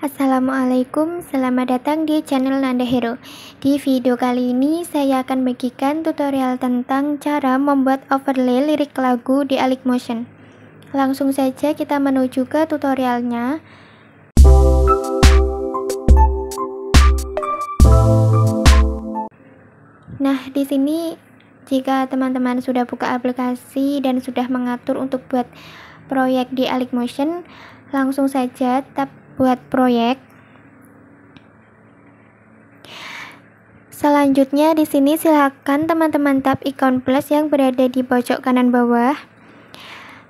Assalamualaikum, selamat datang di channel Nanda Hero Di video kali ini saya akan bagikan tutorial tentang cara membuat overlay lirik lagu di Alik Motion Langsung saja kita menuju ke tutorialnya Nah di sini jika teman-teman sudah buka aplikasi dan sudah mengatur untuk buat proyek di Alik Motion langsung saja tap buat proyek. Selanjutnya di sini silakan teman-teman tap ikon plus yang berada di pojok kanan bawah.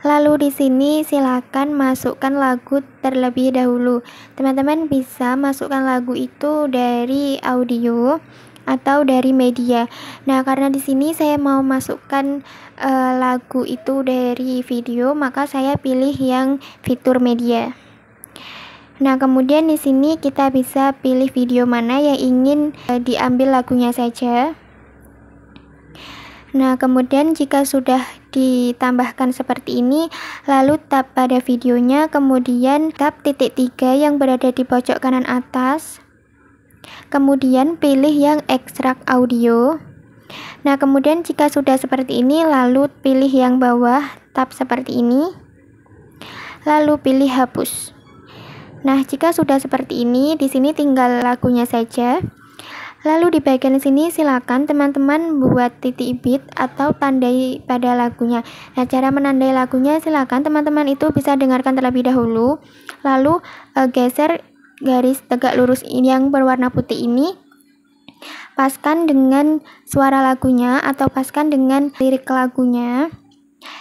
Lalu di sini silakan masukkan lagu terlebih dahulu. Teman-teman bisa masukkan lagu itu dari audio atau dari media. Nah, karena di sini saya mau masukkan e, lagu itu dari video, maka saya pilih yang fitur media. Nah, kemudian di sini kita bisa pilih video mana yang ingin e, diambil lagunya saja. Nah, kemudian jika sudah ditambahkan seperti ini, lalu tap pada videonya, kemudian tap titik tiga yang berada di pojok kanan atas. Kemudian pilih yang ekstrak audio. Nah, kemudian jika sudah seperti ini, lalu pilih yang bawah, tap seperti ini. Lalu pilih hapus. Nah, jika sudah seperti ini, di sini tinggal lagunya saja. Lalu di bagian sini silakan teman-teman buat titik ibit atau tandai pada lagunya. Nah, cara menandai lagunya silakan teman-teman itu bisa dengarkan terlebih dahulu. Lalu e, geser garis tegak lurus ini yang berwarna putih ini paskan dengan suara lagunya atau paskan dengan lirik lagunya.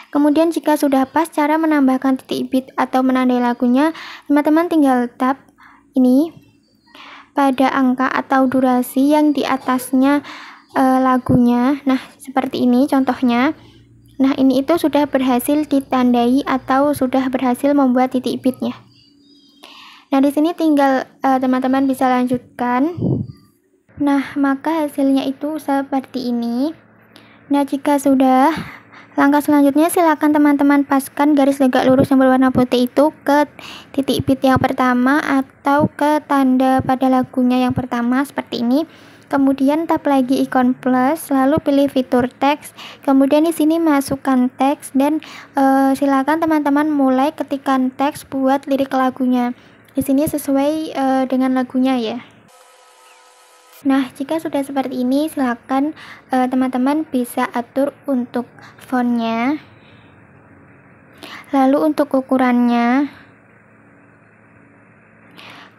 Kemudian jika sudah pas cara menambahkan titik bit atau menandai lagunya, teman-teman tinggal tap ini pada angka atau durasi yang di atasnya e, lagunya. Nah, seperti ini contohnya. Nah, ini itu sudah berhasil ditandai atau sudah berhasil membuat titik bitnya. Nah, di sini tinggal eh, teman-teman bisa lanjutkan. Nah, maka hasilnya itu seperti ini. Nah, jika sudah Langkah selanjutnya silakan teman-teman paskan garis tegak lurus yang berwarna putih itu ke titik bit yang pertama atau ke tanda pada lagunya yang pertama seperti ini. Kemudian tap lagi ikon plus, lalu pilih fitur teks. Kemudian di sini masukkan teks dan e, silakan teman-teman mulai ketikan teks buat lirik lagunya. Di sini sesuai e, dengan lagunya ya. Nah, jika sudah seperti ini, silakan eh, teman-teman uh, bisa atur untuk fontnya. Lalu untuk ukurannya.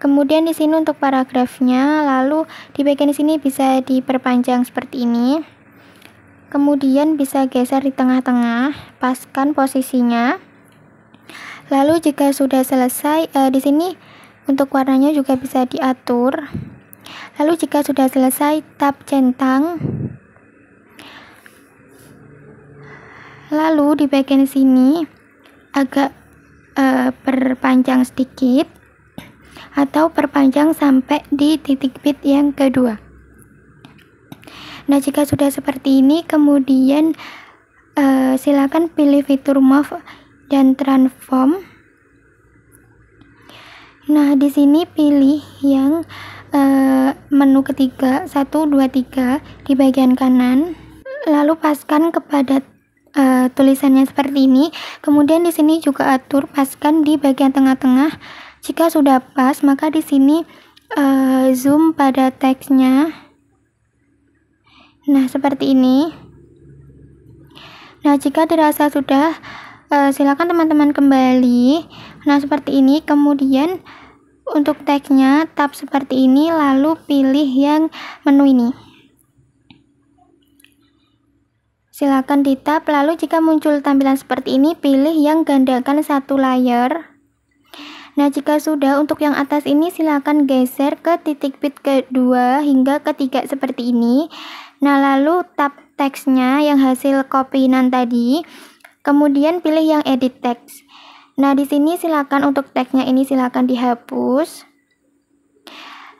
Kemudian di sini untuk paragrafnya, lalu di bagian sini bisa diperpanjang seperti ini. Kemudian bisa geser di tengah-tengah, paskan posisinya. Lalu jika sudah selesai, uh, di sini untuk warnanya juga bisa diatur. Lalu jika sudah selesai tap centang. Lalu di bagian sini agak e, perpanjang sedikit atau perpanjang sampai di titik bit yang kedua. Nah, jika sudah seperti ini, kemudian eh, silakan pilih fitur move dan transform. Nah, di sini pilih yang uh, menu ketiga 1 2 3 di bagian kanan lalu paskan kepada uh, tulisannya seperti ini kemudian di sini juga atur paskan di bagian tengah-tengah jika sudah pas maka di sini uh, zoom pada teksnya nah seperti ini nah jika dirasa sudah uh, silakan teman-teman kembali nah seperti ini kemudian untuk tagnya, tab seperti ini, lalu pilih yang menu ini. Silakan di tab, lalu jika muncul tampilan seperti ini, pilih yang gandakan satu layer. Nah, jika sudah untuk yang atas ini, silakan geser ke titik bit kedua hingga ketiga seperti ini. Nah, lalu tab teksnya yang hasil kopinan tadi, kemudian pilih yang edit text. Nah, di sini silakan untuk teksnya ini silakan dihapus.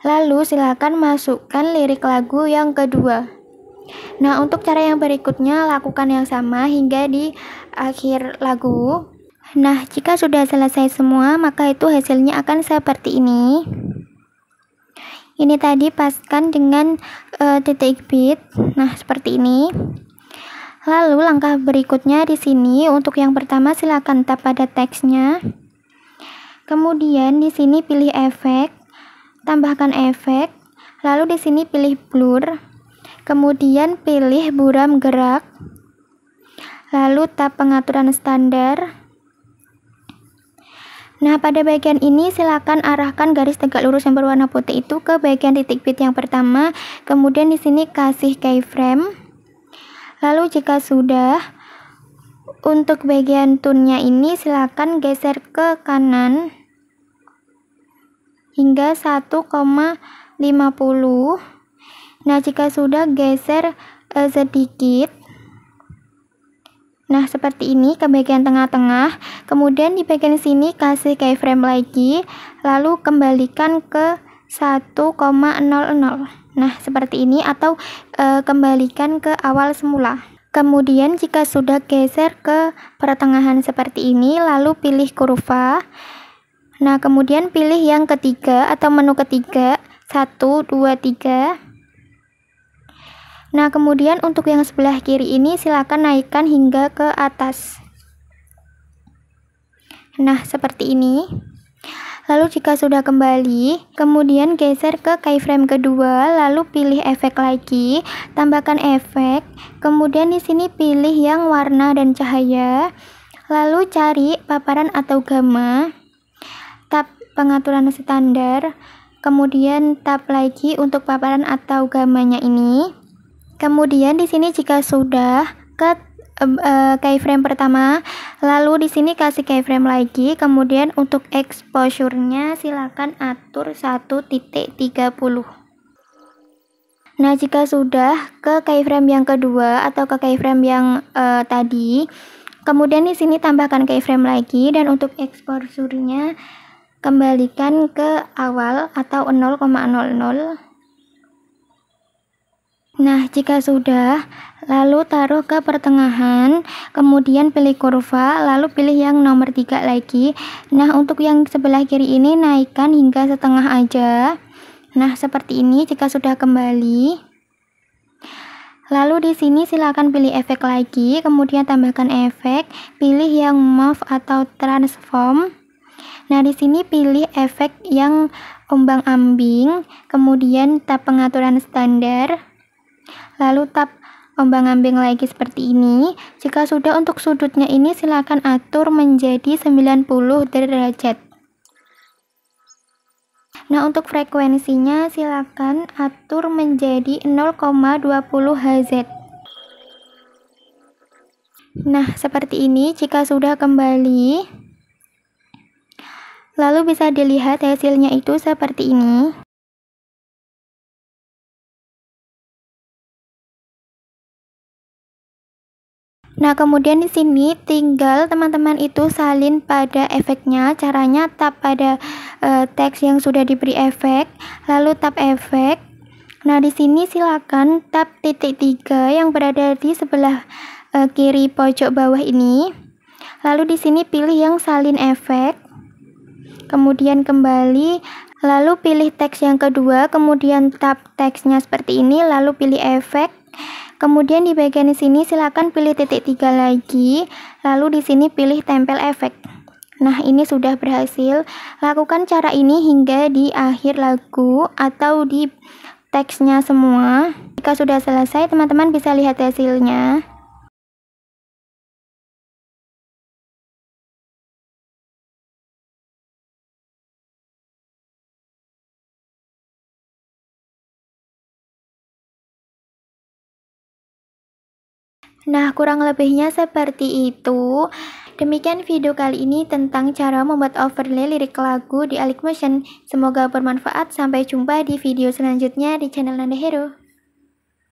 Lalu silakan masukkan lirik lagu yang kedua. Nah, untuk cara yang berikutnya lakukan yang sama hingga di akhir lagu. Nah, jika sudah selesai semua, maka itu hasilnya akan seperti ini. Ini tadi paskan dengan uh, eh, titik bit. Nah, seperti ini. Lalu langkah berikutnya di sini untuk yang pertama silakan tap pada teksnya. Kemudian di sini pilih efek, tambahkan efek, lalu di sini pilih blur. Kemudian pilih buram gerak. Lalu tap pengaturan standar. Nah, pada bagian ini silakan arahkan garis tegak lurus yang berwarna putih itu ke bagian titik bit yang pertama, kemudian di sini kasih keyframe. Lalu jika sudah, untuk bagian tunnya ini silakan geser ke kanan hingga 1,50. Nah, jika sudah geser eh, sedikit Nah, seperti ini ke bagian tengah-tengah. Kemudian di bagian sini kasih keyframe lagi, lalu kembalikan ke 1,00. Nah, seperti ini atau e, kembalikan ke awal semula. Kemudian jika sudah geser ke pertengahan seperti ini, lalu pilih kurva. Nah, kemudian pilih yang ketiga atau menu ketiga, satu dua tiga Nah, kemudian untuk yang sebelah kiri ini silakan naikkan hingga ke atas. Nah, seperti ini. Lalu jika sudah kembali, kemudian geser ke keyframe kedua, lalu pilih efek lagi, tambahkan efek, kemudian di sini pilih yang warna dan cahaya, lalu cari paparan atau gamma, tab pengaturan standar, kemudian tap lagi untuk paparan atau gamanya ini. Kemudian di sini jika sudah ke uh, keyframe pertama, Lalu di sini kasih keyframe lagi, kemudian untuk exposure-nya silakan atur 1.30. Nah, jika sudah ke keyframe yang kedua atau ke keyframe yang uh, tadi, kemudian di sini tambahkan keyframe lagi dan untuk exposure-nya kembalikan ke awal atau 0,00 Nah, jika sudah, lalu taruh ke pertengahan, kemudian pilih kurva, lalu pilih yang nomor 3 lagi. Nah, untuk yang sebelah kiri ini naikkan hingga setengah aja. Nah, seperti ini jika sudah kembali. Lalu di sini silakan pilih efek lagi, kemudian tambahkan efek, pilih yang move atau transform. Nah, di sini pilih efek yang ombang-ambing, kemudian tab pengaturan standar. Lalu tap ombang-ambing lagi seperti ini. Jika sudah untuk sudutnya ini silakan atur menjadi 90 derajat. Nah, untuk frekuensinya silakan atur menjadi 0,20 Hz. Nah, seperti ini jika sudah kembali. Lalu bisa dilihat hasilnya itu seperti ini. Nah, kemudian di sini tinggal teman-teman itu salin pada efeknya. Caranya tap pada e, teks yang sudah diberi efek, lalu tap efek. Nah, di sini silakan tap titik tiga yang berada di sebelah e, kiri pojok bawah ini. Lalu di sini pilih yang salin efek. Kemudian kembali lalu pilih teks yang kedua, kemudian tap teksnya seperti ini, lalu pilih efek Kemudian di bagian sini silakan pilih titik tiga lagi, lalu di sini pilih tempel efek. Nah, ini sudah berhasil. Lakukan cara ini hingga di akhir lagu atau di teksnya semua. Jika sudah selesai, teman-teman bisa lihat hasilnya. Nah, kurang lebihnya seperti itu. Demikian video kali ini tentang cara membuat overlay lirik lagu di Alik Motion. Semoga bermanfaat. Sampai jumpa di video selanjutnya di channel Nanda Hero.